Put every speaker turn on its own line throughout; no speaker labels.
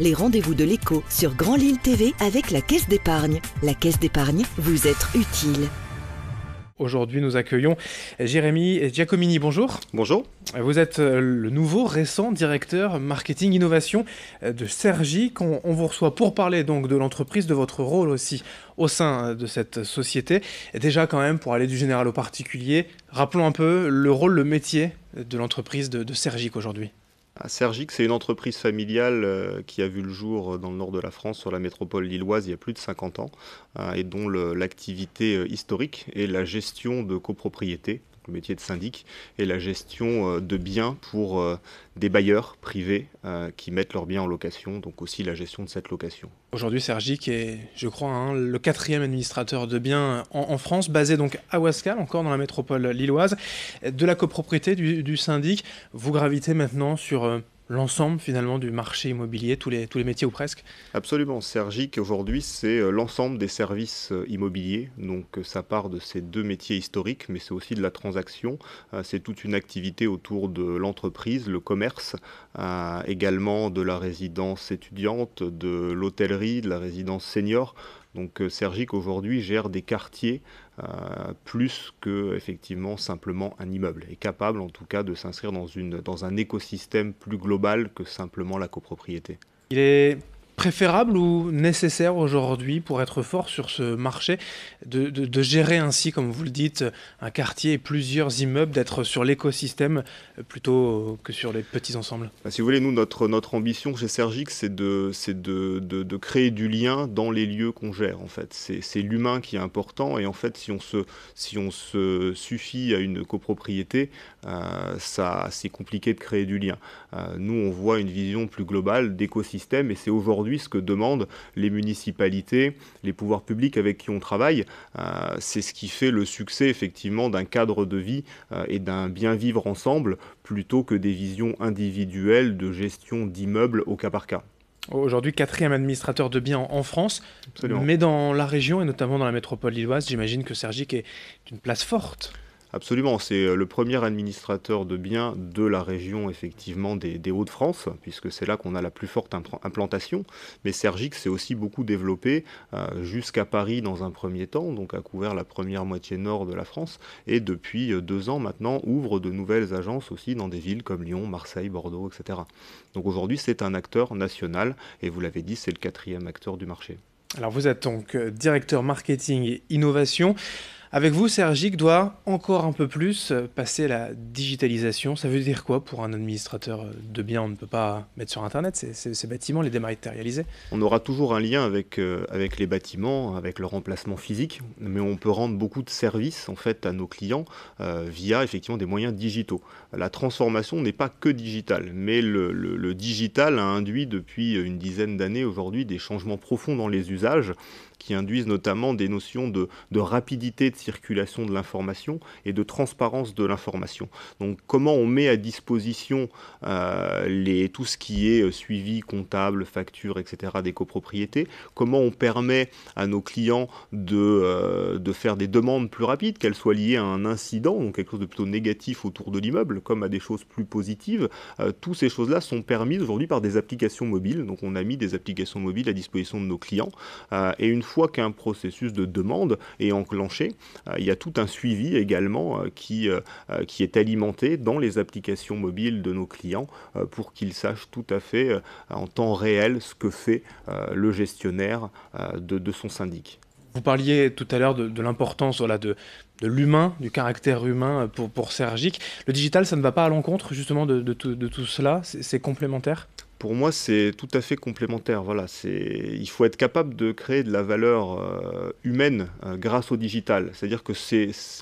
les rendez-vous de l'écho sur Grand Lille TV avec la Caisse d'épargne. La Caisse d'épargne, vous
être utile. Aujourd'hui, nous accueillons Jérémy Giacomini. Bonjour. Bonjour. Vous êtes euh, le nouveau récent directeur marketing innovation euh, de Sergi. On, vous reçoit pour parler donc de l'entreprise, de votre rôle aussi au sein euh, de cette société. Et déjà quand même, pour aller du général au particulier, rappelons un peu le rôle, le métier de l'entreprise de, de aujourd'hui.
Sergic, c'est une entreprise familiale euh, qui a vu le jour euh, dans le nord de la France, sur la métropole lilloise, il y a plus de 50 ans, euh, et dont l'activité historique est la gestion de copropriétés le métier de syndic, et la gestion euh, de biens pour euh, des bailleurs privés euh, qui mettent leurs biens en location, donc aussi la gestion de cette location.
Aujourd'hui, Sergic est, je crois, hein, le quatrième administrateur de biens en, France, basé donc à Wascal, encore dans la métropole lilloise, de la copropriété du syndic. Vous gravitez maintenant sur l'ensemble finalement du marché immobilier, tous les, tous les métiers ou presque
Absolument. Sergic, aujourd'hui, c'est euh, l'ensemble des services euh, immobiliers. Donc euh, ça part de ces deux métiers historiques, mais c'est aussi de la transaction. C'est toute une activité autour de l'entreprise, le commerce, également de la résidence étudiante, de l'hôtellerie, de la résidence senior. Donc euh, Sergic aujourd'hui gère des quartiers euh, plus que effectivement simplement un immeuble, est capable en tout cas de s'inscrire dans, dans un écosystème plus global que simplement la copropriété.
Il est préférable ou nécessaire aujourd'hui pour être fort sur ce marché de, de, gérer ainsi, comme vous le dites, un quartier et plusieurs immeubles, d'être sur l'écosystème plutôt que sur les petits ensembles
bah, Si vous voulez, nous, notre, notre ambition chez Sergic, c'est de, de, de, créer du lien dans les lieux qu'on gère, en fait. C'est l'humain qui est important et en fait, si on se, si on se suffit à une copropriété, euh, ça, c'est compliqué de créer du lien. Euh, nous, on voit une vision plus globale d'écosystème et c'est aujourd'hui ce que demandent les municipalités, les pouvoirs publics avec qui on travaille. Euh, c'est ce qui fait le succès effectivement d'un cadre de vie et d'un bien vivre ensemble plutôt que des visions individuelles de gestion d'immeubles au cas par cas
aujourd'hui quatrième administrateur de biens en France, mais dans la région et notamment dans la métropole lilloise, j'imagine que Sergic est une place forte.
Absolument, c'est euh, le premier administrateur de biens de la région, effectivement, des, Hauts-de-France, puisque c'est là qu'on a la plus forte implantation. Mais Sergic s'est aussi beaucoup développé euh, jusqu'à Paris dans un premier temps, donc a couvert la première moitié nord de la France, et depuis euh, deux ans maintenant ouvre de nouvelles agences aussi dans des villes comme Lyon, Marseille, Bordeaux, etc. Donc aujourd'hui, c'est un acteur national, et vous l'avez dit, c'est le quatrième acteur du marché.
Alors vous êtes donc directeur marketing et innovation. Avec vous, Sergic doit encore un peu plus euh, passer la digitalisation. Ça veut dire quoi pour un administrateur euh, de biens On ne peut pas mettre sur Internet ces, ces, ces bâtiments, les dématérialiser.
On aura toujours un lien avec, euh, avec les bâtiments, avec leur emplacement physique, mais on peut rendre beaucoup de services en fait à nos clients via effectivement des moyens digitaux. La transformation n'est pas que digitale, mais le, digital a induit depuis une dizaine d'années aujourd'hui des changements profonds dans les usages qui induisent notamment des notions de, de rapidité de circulation de l'information et de transparence de l'information. Donc comment on met à disposition euh, les, tout ce qui est euh, suivi, comptable, facture, etc. des copropriétés, comment on permet à nos clients euh, de, faire des demandes plus rapides, qu'elles soient liées à un incident, ou quelque chose de plutôt négatif autour de l'immeuble, comme à des choses plus positives. toutes ces choses-là sont permises aujourd'hui par des applications mobiles. Donc on a mis des applications mobiles à disposition de nos clients. et une fois qu'un processus de demande est enclenché, euh, il y a tout un suivi également euh, euh, qui, est alimenté dans les applications mobiles de nos clients pour qu'ils sachent tout à fait en temps réel ce que fait le gestionnaire de, son syndic.
Vous parliez tout à l'heure de, l'importance de, de l'humain, du caractère humain euh, pour, pour Sergic. Le digital, ça ne va pas à l'encontre justement de, de, tout cela C'est complémentaire
pour moi, c'est tout à fait complémentaire. Voilà, il faut être capable de créer de la valeur euh, humaine euh, grâce au digital. C'est-à-dire que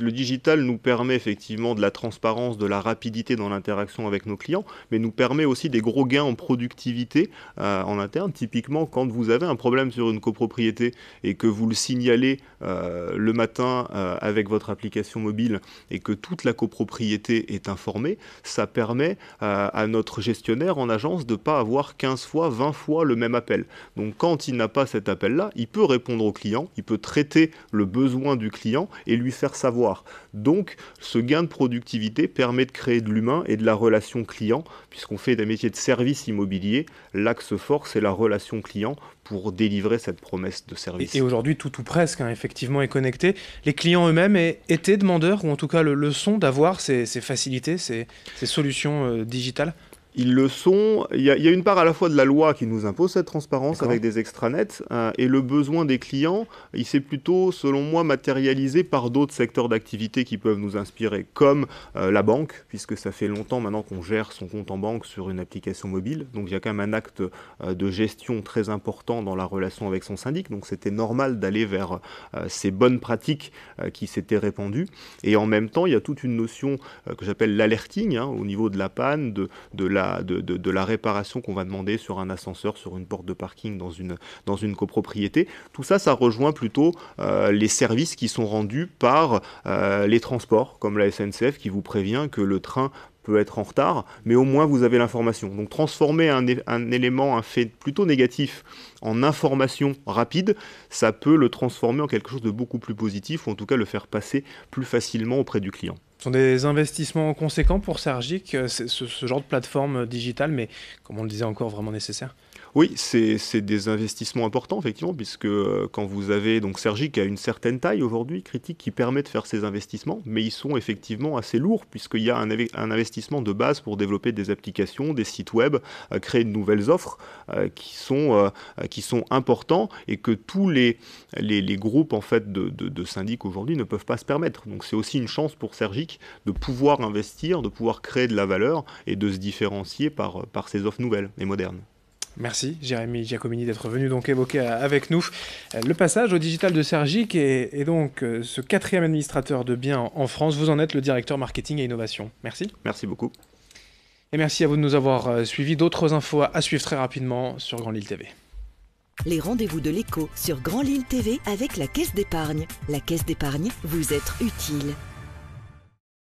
le digital nous permet effectivement de la transparence, de la rapidité dans l'interaction avec nos clients, mais nous permet aussi des gros gains en productivité en interne. Typiquement, quand vous avez un problème sur une copropriété et que vous le signalez le matin avec votre application mobile et que toute la copropriété est informée, ça permet euh, à notre gestionnaire en agence de ne pas avoir 15 fois, 20 fois le même appel. Donc quand il n'a pas cet appel-là, il peut répondre au client, il peut traiter le besoin du client et lui faire savoir. Donc ce gain de productivité permet de créer de l'humain et de la relation client, puisqu'on fait des métiers de service immobilier, l'axe fort c'est la relation client pour délivrer cette promesse de service. Et,
aujourd'hui, tout ou presque, hein, effectivement, est connecté. Les clients eux-mêmes et, été demandeur ou en tout cas le, leçon d'avoir ces, facilités, ces, solutions euh, digitales
ils le sont. Il y, a, une part à la fois de la loi qui nous impose cette transparence avec des extranets euh, et le besoin des clients, il s'est plutôt, selon moi, matérialisé par d'autres secteurs d'activité qui peuvent nous inspirer, comme euh, la banque, puisque ça fait longtemps maintenant qu'on gère son compte en banque sur une application mobile. Donc il y a quand même un acte euh, de gestion très important dans la relation avec son syndic. Donc c'était normal d'aller vers ces bonnes pratiques qui s'étaient répandues. Et en même temps, il y a toute une notion que j'appelle l'alerting hein, au niveau de la panne, de la de, la réparation qu'on va demander sur un ascenseur, sur une porte de parking, dans une, dans une copropriété. Tout ça, ça rejoint plutôt euh, les services qui sont rendus par euh, les transports, comme la SNCF qui vous prévient que le train peut être en retard, mais au moins vous avez l'information. Donc transformer un, élément, un fait plutôt négatif en information rapide, ça peut le transformer en quelque chose de beaucoup plus positif, ou en tout cas le faire passer plus facilement auprès du client.
Ce sont des investissements conséquents pour Sergic, euh, ce genre de plateforme euh, digitale, mais comme on le disait encore, vraiment nécessaire
oui, c'est des investissements importants, effectivement, puisque euh, quand vous avez donc Sergique a une certaine taille aujourd'hui, critique, qui permet de faire ces investissements, mais ils sont effectivement assez lourds, puisqu'il y a un, investissement de base pour développer des applications, des sites web, euh, créer de nouvelles offres euh, qui, sont, qui sont importants et que tous les, les, groupes en fait, de, de, syndics aujourd'hui ne peuvent pas se permettre. Donc c'est aussi une chance pour Sergic de pouvoir investir, de pouvoir créer de la valeur et de se différencier par, par ces offres nouvelles et modernes.
Merci Jérémy Giacomini d'être venu donc évoquer euh, avec nous euh, le passage au digital de Sergic et, donc euh, ce quatrième administrateur de biens en France. Vous en êtes le directeur marketing et innovation. Merci. Merci beaucoup. Et merci à vous de nous avoir suivis. D'autres infos à suivre très rapidement sur Grand Lille TV.
Les rendez-vous de l'écho sur Grand Lille TV avec la Caisse d'épargne. La Caisse d'épargne, vous êtes utile.